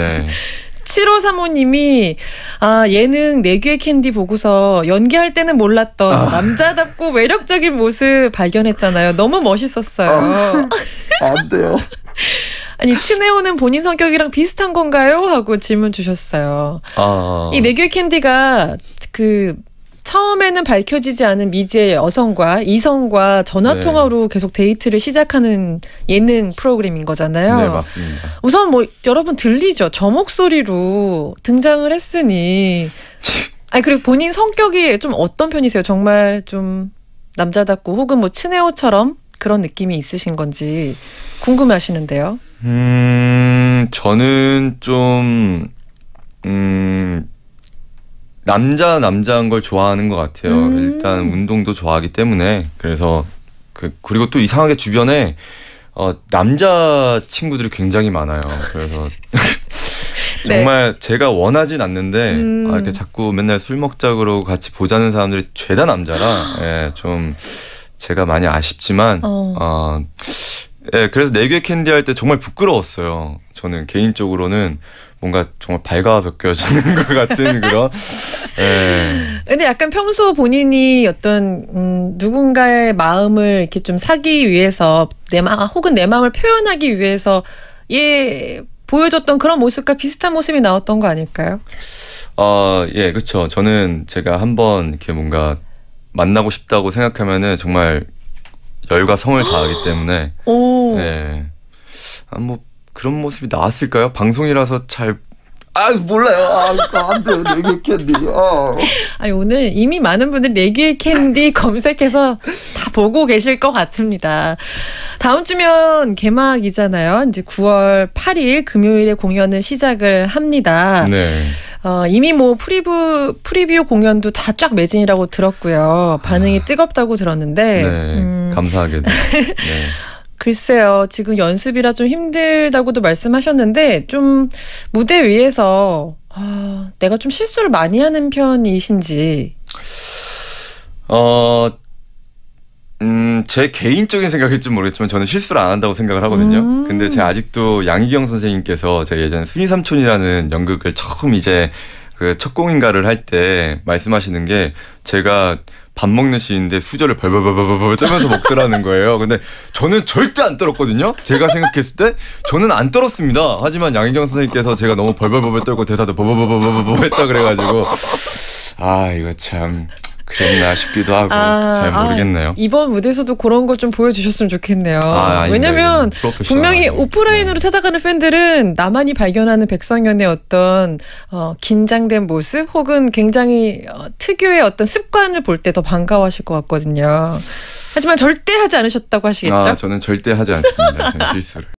네. 7호 사모님이 아 예능 내규의 캔디 보고서 연기할 때는 몰랐던 아. 남자답고 매력적인 모습 발견했잖아요. 너무 멋있었어요. 아, 안 돼요. 아니 친해오는 본인 성격이랑 비슷한 건가요? 하고 질문 주셨어요. 아. 이 내규의 캔디가 그 처음에는 밝혀지지 않은 미지의 여성과 이성과 전화 통화로 네. 계속 데이트를 시작하는 예능 프로그램인 거잖아요. 네, 맞습니다. 우선 뭐 여러분 들리죠? 저 목소리로 등장을 했으니 아 그리고 본인 성격이 좀 어떤 편이세요? 정말 좀 남자답고 혹은 뭐 친애호처럼 그런 느낌이 있으신 건지 궁금하시는데요. 음, 저는 좀 음, 남자 남자인 걸 좋아하는 것 같아요. 음. 일단 운동도 좋아하기 때문에 그래서 그 그리고 또 이상하게 주변에 어 남자 친구들이 굉장히 많아요. 그래서 네. 정말 네. 제가 원하진 않는데 음. 아, 이렇게 음. 자꾸 맨날 술 먹자고 같이 보자는 사람들이 죄다 남자라 예, 좀 제가 많이 아쉽지만 어. 어 예, 그래서 내귀 네 캔디 할 때 정말 부끄러웠어요. 저는 개인적으로 는 뭔가 정말 발가벗겨지는 것 같은 그런 네. 근데 약간 평소 본인이 어떤 음, 누군가의 마음을 이렇게 좀 사기 위해서 내 마, 혹은 내 마음을 표현하기 위해서 예 보여줬던 그런 모습과 비슷한 모습이 나왔던 거 아닐까요? 어, 예, 그렇죠. 저는 제가 한번 이렇게 뭔가 만나고 싶다고 생각하면은 정말 열과 성을 다하기 때문에 오. 네. 아, 뭐 그런 모습이 나왔을까요? 방송이라서 잘아 몰라요. 아안 돼요. 내기 캔디. 어. 아니 오늘 이미 많은 분들 내기 캔디 검색해서 다 보고 계실 것 같습니다. 다음 주면 개막이잖아요. 이제 9월 8일 금요일에 공연을 시작을 합니다. 네. 어, 이미 뭐 프리뷰 프리뷰 공연도 다 쫙 매진이라고 들었고요. 반응이 아. 뜨겁다고 들었는데 네, 음. 감사하게도. 네. 글쎄요, 지금 연습이라 좀 힘들다고도 말씀하셨는데, 좀 무대 위에서, 아, 내가 좀 실수를 많이 하는 편이신지. 어, 음, 제 개인적인 생각일지 모르겠지만 저는 실수를 안 한다고 생각을 하거든요. 음. 근데 제가 아직도 양희경 선생님께서 제가 예전에 순이삼촌이라는 연극을 처음 이제 그첫 공인가를 할 때 말씀하시는 게 제가 밥 먹는 시인데 수저를 벌벌벌벌벌 쩌면서 먹더라는 거예요. 근데 저는 절대 안 떨었거든요. 제가 생각했을 때 저는 안 떨었습니다. 하지만 양희경 선생님께서 제가 너무 벌벌벌벌 떨고 대사도 벌벌벌벌벌 했다 그래가지고 아 이거 참 그랬나 싶기도 하고 아, 잘 아, 모르겠네요. 아, 이번 무대에서도 그런 걸 좀 보여주셨으면 좋겠네요. 아, 왜냐면 분명히 네. 오프라인으로 찾아가는 팬들은 나만이 발견하는 백성현의 어떤 어, 긴장된 모습 혹은 굉장히 어, 특유의 어떤 습관을 볼 때 더 반가워하실 것 같거든요. 하지만 절대 하지 않으셨다고 하시겠죠? 아, 저는 절대 하지 않습니다. 실수를.